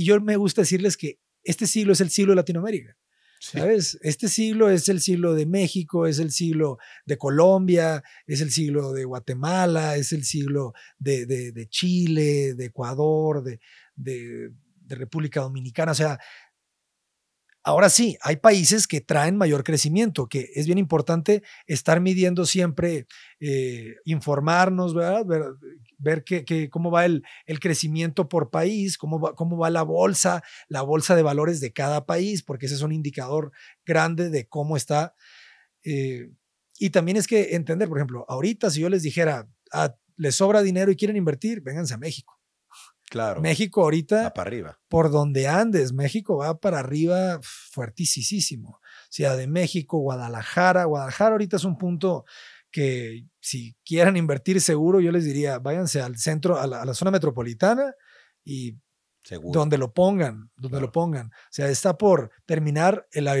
Y yo me gusta decirles que este siglo es el siglo de Latinoamérica. ¿Sabes? Este siglo es el siglo de México, es el siglo de Colombia, es el siglo de Guatemala, es el siglo de, Chile, de Ecuador, de, de, República Dominicana. O sea, Ahora sí, hay países que traen mayor crecimiento, que es bien importante estar midiendo siempre, eh, informarnos, Ver, que, cómo va el, crecimiento por país, cómo va, cómo va la bolsa, la bolsa de valores de cada país, porque ese es un indicador grande de cómo está. Eh, y también es que entender, por ejemplo, ahorita si yo les dijera, ah, les sobra dinero y quieren invertir, vénganse a México. Claro. México ahorita. para arriba. Por donde andes, México va para arriba o Ciudad de México, Guadalajara. Guadalajara ahorita es un punto que si quieran invertir seguro, yo les diría, váyanse al centro, a la, zona metropolitana y Seguro. Donde lo pongan, donde lo pongan. O sea, está por terminar la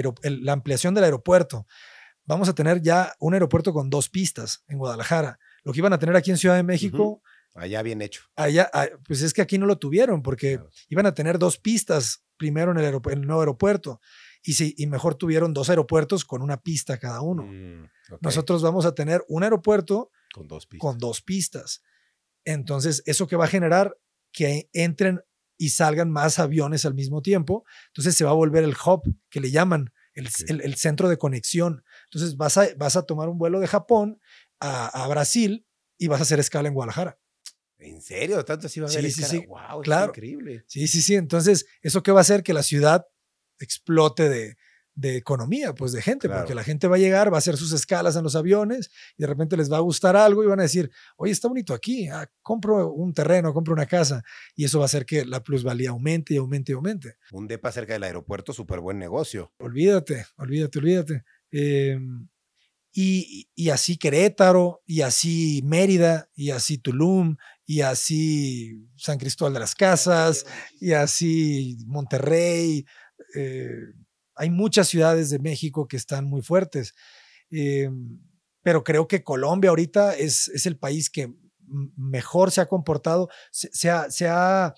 ampliación del aeropuerto. Vamos a tener ya un aeropuerto con dos pistas en Guadalajara. Lo que iban a tener aquí en Ciudad de México, Allá bien hecho. Allá, ah, pues es que aquí no lo tuvieron porque iban a tener dos pistas primero en el, nuevo aeropuerto y, sí, mejor tuvieron dos aeropuertos con una pista cada uno. Mm, Nosotros vamos a tener un aeropuerto con dos, pistas. Entonces, ¿eso que va a generar? Que entren y salgan más aviones al mismo tiempo. Entonces se va a volver el hub que le llaman, el, centro de conexión. Entonces vas a, vas a tomar un vuelo de Japón a, a Brasil y vas a hacer escala en Guadalajara. ¿En serio? ¿Tanto así va a haber sí, sí, ¡Wow! Claro. increíble. Sí, sí, sí. Entonces, ¿eso qué va a hacer? Que la ciudad explote de, economía, pues de gente, porque la gente va a llegar, va a hacer sus escalas en los aviones y de repente les va a gustar algo y van a decir, oye, está bonito aquí, ah, compro un terreno, compro una casa y eso va a hacer que la plusvalía aumente y aumente y aumente. Un DEPA cerca del aeropuerto, súper buen negocio. Olvídate, olvídate, olvídate. Em, y, y, así Querétaro, y así Mérida, y así Tulum, y así San Cristóbal de las Casas, y así Monterrey. Eh, hay muchas ciudades de México que están muy fuertes, eh, pero creo que Colombia ahorita es, es el país que mejor se ha comportado, se ha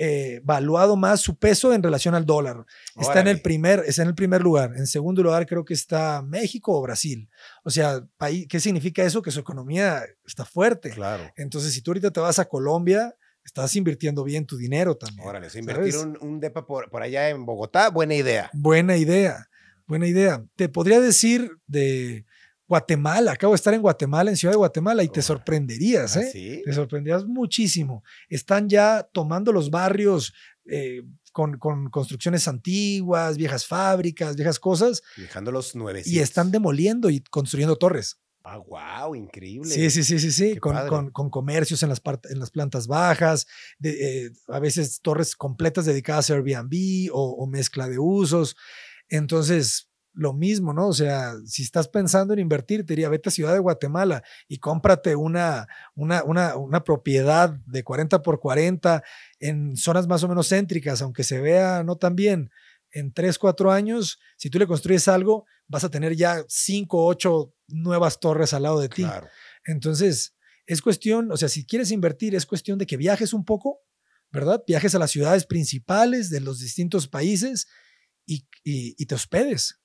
eh, valuado más su peso en relación al dólar. Está en, el primer, está en el primer lugar. En segundo lugar creo que está México o Brasil. O sea, ¿qué significa eso? Que su economía está fuerte. Claro. Entonces, si tú ahorita te vas a Colombia, estás invirtiendo bien tu dinero también. Órale, invertir un, depa por, por allá en Bogotá, buena idea. Buena idea, buena idea. Te podría decir de Guatemala, acabo de estar en Guatemala, en Ciudad de Guatemala, y te sorprenderías, ¿Ah, ¿eh? Te sorprenderías muchísimo. Están ya tomando los barrios eh, con, construcciones antiguas, viejas fábricas, viejas cosas. Dejando los nueve Y están demoliendo y construyendo torres. Ah, wow, increíble. Sí, sí, sí, sí, sí. Con, comercios en las, en las plantas bajas, eh, a veces torres completas dedicadas a Airbnb o, o mezcla de usos. Entonces, lo mismo, ¿no? O sea, si estás pensando en invertir, te diría, vete a Ciudad de Guatemala y cómprate una, una, una, una propiedad de 40 por 40 en zonas más o menos céntricas, aunque se vea no tan bien. En 3, 4 años, si tú le construyes algo, vas a tener ya 5, ocho nuevas torres al lado de ti. Entonces, es cuestión, o sea, si quieres invertir, es cuestión de que viajes un poco, ¿verdad? Viajes a las ciudades principales de los distintos países y te hospedes.